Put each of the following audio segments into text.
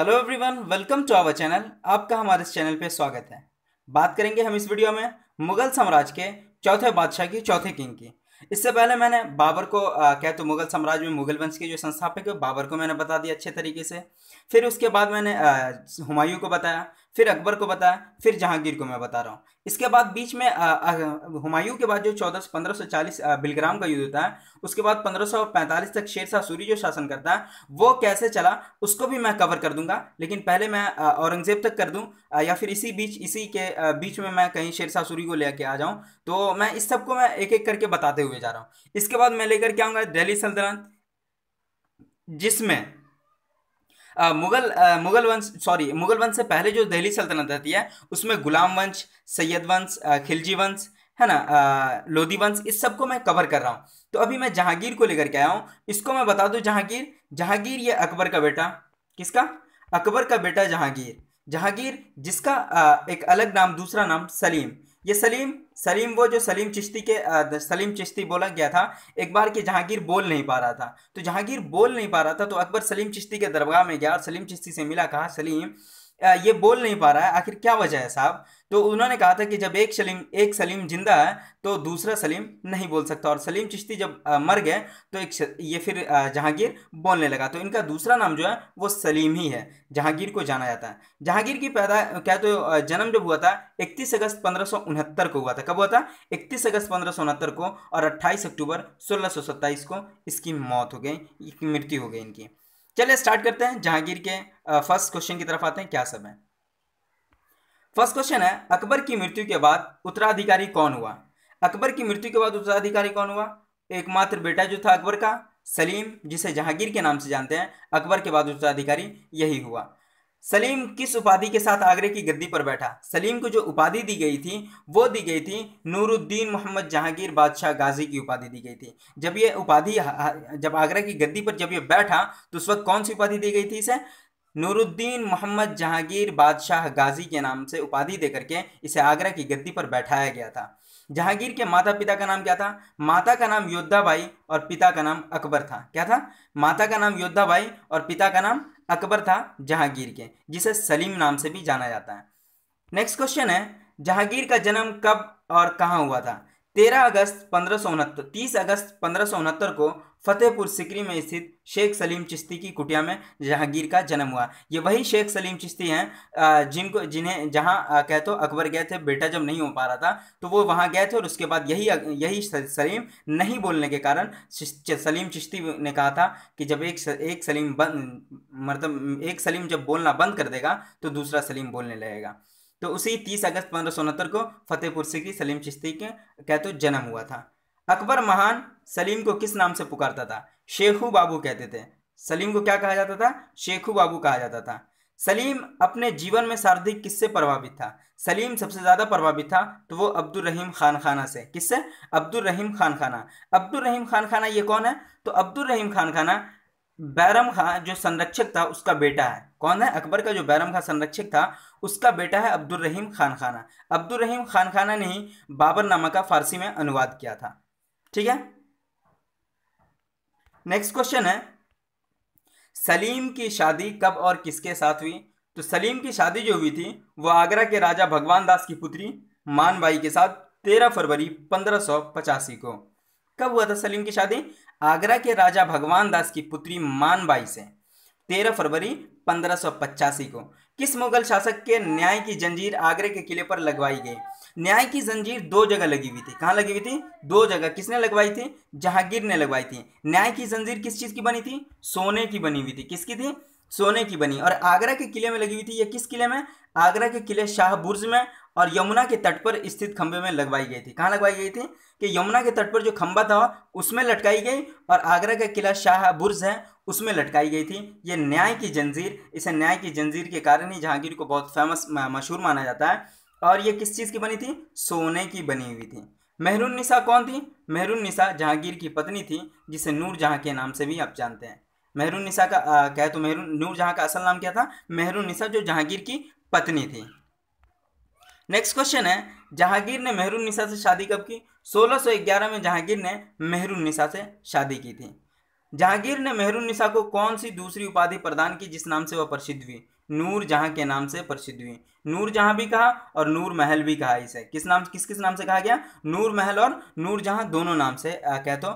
hello everyone welcome to our channel आपका हमारे इस चैनल पे स्वागत है बात करेंगे हम इस वीडियो में मुगल साम्राज्य के चौथे बादशाह की चौथे किंग की इससे पहले मैंने बाबर को कह क्या तो मुगल साम्राज्य में मुगल वंश के जो संस्थापक है बाबर को मैंने बता दिया अच्छे तरीके से फिर उसके बाद मैंने हुमायूं को बताया फिर अकबर को बताया फिर जहांगीर को मैं बता रहा हूँ इसके बाद बीच में हुमायूं के बाद जो चौदह सौ पंद्रह सौ चालीस बिलग्राम का युद्ध होता है उसके बाद पंद्रह सौ पैंतालीस तक शेरशाह सूरी जो शासन करता है वो कैसे चला उसको भी मैं कवर कर दूंगा लेकिन पहले मैं औरंगजेब तक कर दूँ या फिर इसी बीच इसी के बीच में मैं कहीं शेरशाह सूरी को लेकर आ जाऊँ तो मैं इस सबको मैं एक एक करके बताते हुए जा रहा हूँ इसके बाद मैं लेकर के आऊँगा दिल्ली सल्तनत जिसमें मुगल मुगल वंश सॉरी मुगल वंश से पहले जो दिल्ली सल्तनत रहती है उसमें गुलाम वंश सैयद वंश खिलजी वंश है ना लोधी वंश इस सब को मैं कवर कर रहा हूँ तो अभी मैं जहांगीर को लेकर के आया हूँ इसको मैं बता दूँ जहांगीर जहांगीर ये अकबर का बेटा किसका अकबर का बेटा जहांगीर जहांगीर जिसका एक अलग नाम दूसरा नाम सलीम ये सलीम सलीम वो जो सलीम चिश्ती के सलीम चिश्ती बोला गया था एक बार कि जहांगीर बोल नहीं पा रहा था तो जहांगीर बोल नहीं पा रहा था तो अकबर सलीम चिश्ती के दरगाह में गया और सलीम चिश्ती से मिला कहा सलीम ये बोल नहीं पा रहा है आखिर क्या वजह है साहब तो उन्होंने कहा था कि जब एक सलीम एक सलीम जिंदा है तो दूसरा सलीम नहीं बोल सकता और सलीम चिश्ती जब मर गए तो एक ये फिर जहांगीर बोलने लगा तो इनका दूसरा नाम जो है वो सलीम ही है जहांगीर को जाना जाता है जहांगीर की पैदा क्या तो जन्म जब हुआ था इकतीस अगस्त पंद्रह को हुआ था कब हुआ था इकतीस अगस्त पंद्रह को और अट्ठाईस अक्टूबर सोलह को इसकी मौत हो गई मृत्यु हो गई इनकी चलिए स्टार्ट करते हैं जहांगीर के फर्स्ट क्वेश्चन की तरफ आते हैं क्या सब है फर्स्ट क्वेश्चन है अकबर की मृत्यु के बाद उत्तराधिकारी कौन हुआ अकबर की मृत्यु के बाद उत्तराधिकारी कौन हुआ एकमात्र बेटा जो था अकबर का सलीम जिसे जहांगीर के नाम से जानते हैं अकबर के बाद उत्तराधिकारी यही हुआ सलीम किस उपाधि के साथ आगरे की गद्दी पर बैठा सलीम को जो उपाधि दी गई थी वो दी गई थी नूरुद्दीन मोहम्मद जहांगीर बादशाह गाजी की उपाधि दी गई थी जब ये उपाधि जब आगरा की गद्दी पर जब ये बैठा तो उस वक्त कौन सी उपाधि दी गई थी इसे नूरुद्दीन मोहम्मद जहांगीर बादशाह गाजी के नाम से उपाधि देकर के इसे आगरा की गद्दी पर बैठाया गया था जहांगीर के माता पिता का नाम क्या था माता का नाम योद्धा भाई और पिता का नाम अकबर था क्या था माता का नाम योद्धा भाई और पिता का नाम अकबर था जहांगीर के जिसे सलीम नाम से भी जाना जाता है नेक्स्ट क्वेश्चन है जहांगीर का जन्म कब और कहाँ हुआ था तेरह अगस्त पंद्रह सौ उनहत्तर तीस अगस्त पंद्रह सौ उनहत्तर को फतेहपुर सिकरी में स्थित शेख सलीम चिश्ती की कुटिया में जहांगीर का जन्म हुआ ये वही शेख सलीम चिश्ती हैं जिनको जिन्हें जहाँ कह तो अकबर गए थे बेटा जब नहीं हो पा रहा था तो वो वहाँ गए थे और उसके बाद यही यही सलीम नहीं बोलने के कारण सलीम चिश्ती ने कहा था कि जब एक एक सलीम बंद मतलब एक सलीम जब बोलना बंद कर देगा तो दूसरा सलीम बोलने लगेगा तो उसी तीस अगस्त पंद्रह को फतेहपुर सिकरी सलीम चिश्ती के कहते जन्म हुआ था अकबर महान सलीम को किस नाम से पुकारता था शेखू बाबू कहते थे सलीम को क्या कहा जाता था शेखू बाबू कहा जाता था सलीम अपने जीवन में सर्वाधिक किससे प्रभावित था सलीम सबसे ज़्यादा प्रभावित था तो वो अब्दुल रहीम खान खाना से किससे अब्दुल रहीम खान खाना अब्दुल रहीम खान खाना ये कौन है तो अब्दुल रहीम खान खाना बैरम खां जो संरक्षक था उसका बेटा है कौन है अकबर का जो बैरम खां संरक्षक था उसका बेटा है अब्दुल रहीम खान खाना अब्दुल रहीम खान खाना ने ही बाबरनामा का फारसी में अनुवाद किया था ठीक है नेक्स्ट क्वेश्चन है सलीम की शादी कब और किसके साथ हुई तो सलीम की शादी जो हुई थी वह आगरा के राजा भगवान दास की पुत्री मानबाई के साथ तेरह फरवरी पंद्रह को कब हुआ था सलीम की शादी आगरा के राजा भगवान दास की पुत्री मानबाई से तेरह फरवरी पंद्रह को किस मुगल शासक के न्याय की जंजीर आगरे के किले पर लगवाई गई न्याय की जंजीर दो जगह लगी हुई थी कहाँ लगी हुई थी दो जगह किसने लगवाई थी जहांगीर ने लगवाई थी न्याय की जंजीर किस चीज़ की बनी थी सोने की बनी हुई थी किसकी थी सोने की बनी और आगरा के किले में लगी हुई थी ये किस किले में आगरा के किले शाह बुर्ज में और यमुना के तट पर स्थित खंबे में लगवाई गई थी कहाँ लगवाई गई थी कि यमुना के तट पर जो खंबा था उसमें लटकाई गई और आगरा का किला शाह बुर्ज है उसमें लटकाई गई थी ये न्याय की जंजीर इसे न्याय की जंजीर के कारण ही जहांगीर को बहुत फेमस मशहूर माना जाता है और ये किस चीज़ की बनी थी सोने की बनी हुई थी मेहरुन निशा कौन थी मेहरुन निशा जहांगीर की पत्नी थी जिसे नूर जहाँ के नाम से भी आप जानते हैं मेहरून निशा का आ, क्या तो मेहरून नूर जहां का असल नाम क्या था मेहरून निशा जो जहांगीर की पत्नी थी नेक्स्ट क्वेश्चन है जहांगीर ने मेहरून निशा से शादी कब की 1611 में जहांगीर ने मेहरून निशा से शादी की थी जहांगीर ने मेहरुनिसा को कौन सी दूसरी उपाधि प्रदान की जिस नाम से वह प्रसिद्ध हुई नूर जहां के नाम से प्रसिद्ध हुई नूर जहां भी कहा और नूर महल भी कहा इसे किस नाम किस किस नाम से कहा गया नूर महल और नूर जहां दोनों नाम से कह तो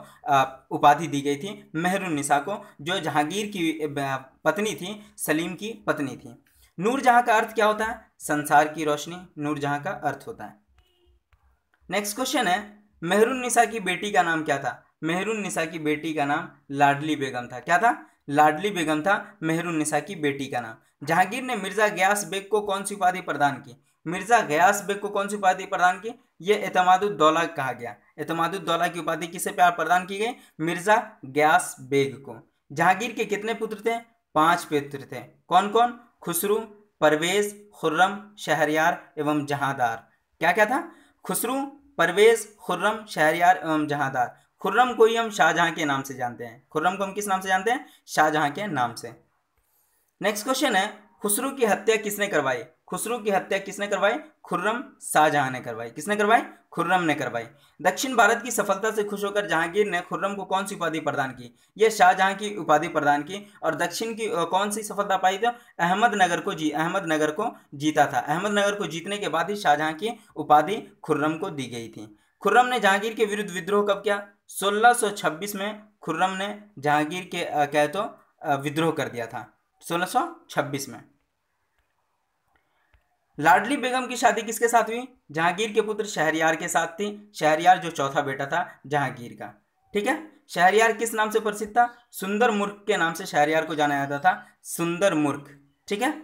उपाधि दी गई थी मेहरुनिसा को जो जहांगीर की पत्नी थी सलीम की पत्नी थी नूर जहां का अर्थ क्या होता है संसार की रोशनी नूर जहां का अर्थ होता है नेक्स्ट क्वेश्चन है मेहरुनिसा की बेटी का नाम क्या था मेहरुन निशा की बेटी का नाम लाडली बेगम था क्या था लाडली बेगम था मेहरुन निशा की बेटी का नाम जहांगीर ने मिर्ज़ा गयास बेग को कौन सी उपाधि प्रदान की मिर्ज़ा गयास बेग को कौन सी उपाधि प्रदान की यह एतमादुद्दौला कहा गया एतमादुद्दौला की उपाधि किसे प्यार प्रदान की गई मिर्ज़ा गयास बेग को जहांगीर के कितने पुत्र थे पांच पुत्र थे कौन कौन खुसरू परवेज खुर्रम शहरियार एवं जहांदार क्या क्या था खुसरू परवेज खुर्रम शहरियार एवं जहांदार खुर्रम को ही हम शाहजहां के नाम से जानते हैं खुर्रम को हम किस नाम से जानते हैं शाहजहां के नाम से नेक्स्ट क्वेश्चन है खुसरू की हत्या किसने करवाई खुसरू की हत्या किसने करवाई खुर्रम शाहजहां ने करवाई किसने करवाई खुर्रम ने करवाई दक्षिण भारत की सफलता से खुश होकर जहांगीर ने खुर्रम को कौन सी उपाधि प्रदान की यह शाहजहां की उपाधि प्रदान की और दक्षिण की कौन सी सफलता पाई तो अहमदनगर को जी अहमदनगर को जीता था अहमदनगर को जीतने के बाद ही शाहजहां की उपाधि खुर्रम को दी गई थी खुर्रम ने जहांगीर के विरुद्ध विद्रोह कब किया 1626 में खुर्रम ने जहांगीर के कह तो विद्रोह कर दिया था 1626 में लाडली बेगम की शादी किसके साथ हुई जहांगीर के पुत्र शहरियार के साथ थी शहरियार जो चौथा बेटा था जहांगीर का ठीक है शहरियार किस नाम से प्रसिद्ध था सुंदर मूर्ख के नाम से शहरियार को जाना जाता था सुंदर मूर्ख ठीक है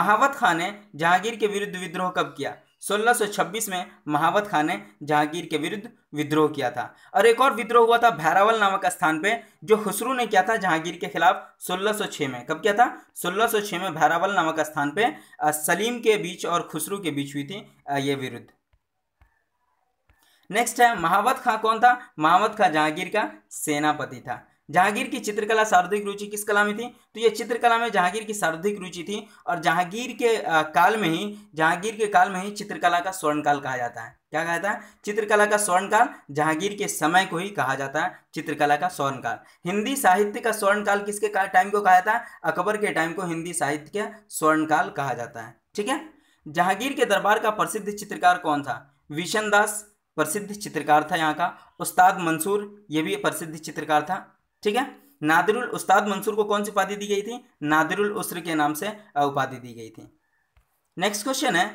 महावत खान ने जहांगीर के विरुद्ध विद्रोह कब किया 1626 में महावत खान ने जहांगीर के विरुद्ध विद्रोह किया था और एक और विद्रोह हुआ था भैरावल नामक स्थान पे जो खुसरू ने किया था जहांगीर के खिलाफ 1606 में कब किया था 1606 में भैरावल नामक स्थान पे सलीम के बीच और खुसरू के बीच हुई थी ये विरुद्ध नेक्स्ट है महावत खां कौन था महावत खां जहांगीर का सेनापति था जहांगीर की चित्रकला सर्वाधिक रुचि किस कला में थी तो ये चित्रकला में जहांगीर की सर्वाधिक रुचि थी और जहांगीर के काल में ही जहांगीर के काल में ही चित्रकला का स्वर्ण काल कहा जाता है क्या कहा जाता है चित्रकला का स्वर्ण काल जहांगीर के समय को ही कहा जाता है चित्रकला का स्वर्ण काल हिंदी साहित्य का स्वर्ण काल किसके टाइम को कहा जाता है अकबर के टाइम को हिंदी साहित्य का स्वर्ण काल कहा जाता है ठीक है जहांगीर के दरबार का प्रसिद्ध चित्रकार कौन था विशन दास प्रसिद्ध चित्रकार था यहाँ का उस्ताद मंसूर ये भी प्रसिद्ध चित्रकार था ठीक है नादिरुल उस्ताद मंसूर को कौन सी उपाधि दी गई थी नादिरुल उस्र के नाम से उपाधि दी गई थी नेक्स्ट क्वेश्चन है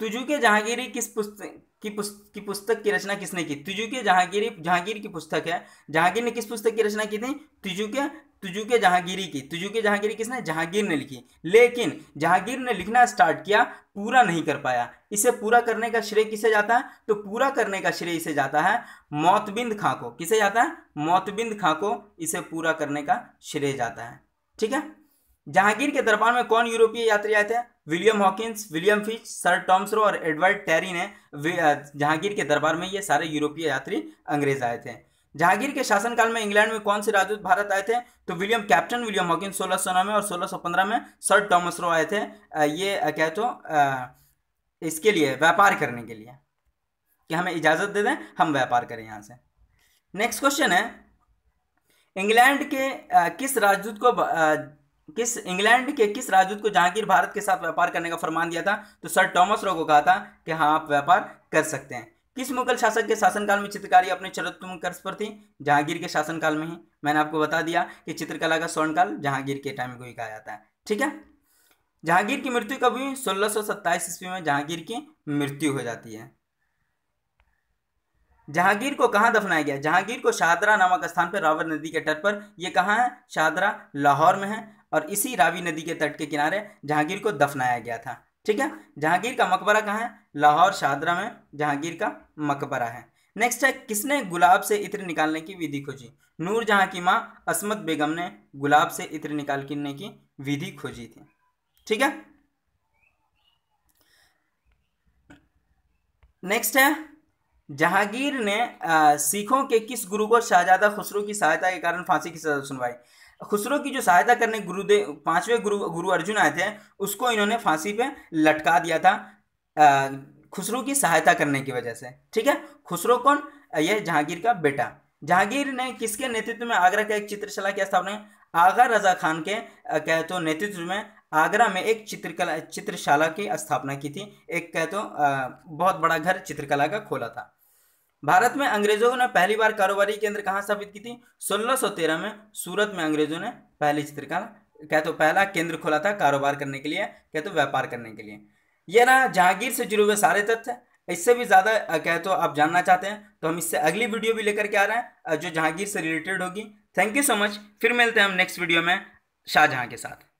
तुजू के जहांगीरी किस पुस्तक की पुस्तक की पुस्तक की रचना किसने की तुजू के जहांगीरी जहांगीर की पुस्तक है जहांगीर ने किस पुस्तक की रचना की थी तुजू के तुजुके जहांगीरी की तुजुके जहांगीरी किसने जहांगीर ने लिखी लेकिन जहांगीर ने लिखना स्टार्ट किया पूरा नहीं कर पाया इसे पूरा करने का श्रेय किसे जाता है तो पूरा करने का श्रेय इसे जाता है मौतबिंद खां को किसे जाता है मौतबिंद खां को इसे पूरा करने का श्रेय जाता है ठीक है जहांगीर के दरबार में कौन यूरोपीय यात्री आए थे William Hawkins William Finch sir Thomas Roe और एडवर्ड टेरी ने जहांगीर के दरबार में ये सारे यूरोपीय यात्री अंग्रेज आए थे जहांगीर के शासनकाल में इंग्लैंड में कौन से राजदूत भारत आए थे तो विलियम कैप्टन विलियम हॉकिन सोलह सौ में और सोलह सौ पंद्रह में सर टॉमस रो आए थे ये कहते हो तो, इसके लिए व्यापार करने के लिए कि हमें इजाज़त दे दें हम व्यापार करें यहाँ से नेक्स्ट क्वेश्चन है इंग्लैंड के किस राजदूत को किस इंग्लैंड के किस राजदूत को जहांगीर भारत के साथ व्यापार करने का फरमान दिया था तो सर टॉमस रो को कहा था कि हाँ आप व्यापार कर सकते हैं किस मुगल शासक के शासनकाल में चित्रकारी अपने चरत्म कर्ज पर थी जहांगीर के शासनकाल में ही मैंने आपको बता दिया कि चित्रकला का स्वर्णकाल जहांगीर के टाइम को ही कहा जाता है ठीक है जहांगीर की मृत्यु कब हुई सोलह सौ सत्ताईस ईस्वी में जहांगीर की मृत्यु हो जाती है जहांगीर को कहाँ दफनाया गया जहांगीर को शाहदरा नामक स्थान पर रावर नदी के तट पर यह कहाँ है शाहदरा लाहौर में है और इसी रावी नदी के तट के किनारे जहांगीर को दफनाया गया था ठीक है जहांगीर का मकबरा कहाँ है लाहौर शाहदरा में जहांगीर का मकबरा है नेक्स्ट है किसने गुलाब से इत्र निकालने की विधि खोजी नूर जहां की माँ असमत बेगम ने गुलाब से इत्र निकालने की विधि खोजी थी ठीक है नेक्स्ट है जहांगीर ने सिखों के किस गुरु को शाहजादा खुसरो की सहायता के कारण फांसी की सजा सुनवाई खुसरो की जो सहायता करने गुरुदेव पांचवें गुरु गुरु अर्जुन आए थे उसको इन्होंने फांसी पे लटका दिया था खुसरो की सहायता करने की वजह से ठीक है खुसरो कौन यह जहांगीर का बेटा जहांगीर ने किसके नेतृत्व में आगरा का एक चित्रशला की स्थापना आगरा रजा खान के कह तो नेतृत्व में आगरा में एक चित्रकला चित्रशाला की स्थापना की थी एक कह तो बहुत बड़ा घर चित्रकला का खोला था भारत में अंग्रेजों ने पहली बार कारोबारी केंद्र कहाँ स्थापित की थी 1613 में सूरत में अंग्रेजों ने पहली चित्रकला कह तो पहला केंद्र खोला था कारोबार करने के लिए कह तो व्यापार करने के लिए यह ना जहांगीर से जुड़े हुए सारे तथ्य इससे भी ज़्यादा कह तो आप जानना चाहते हैं तो हम इससे अगली वीडियो भी लेकर के आ रहे हैं जो जहांगीर से रिलेटेड होगी थैंक यू सो मच फिर मिलते हैं हम नेक्स्ट वीडियो में शाहजहाँ के साथ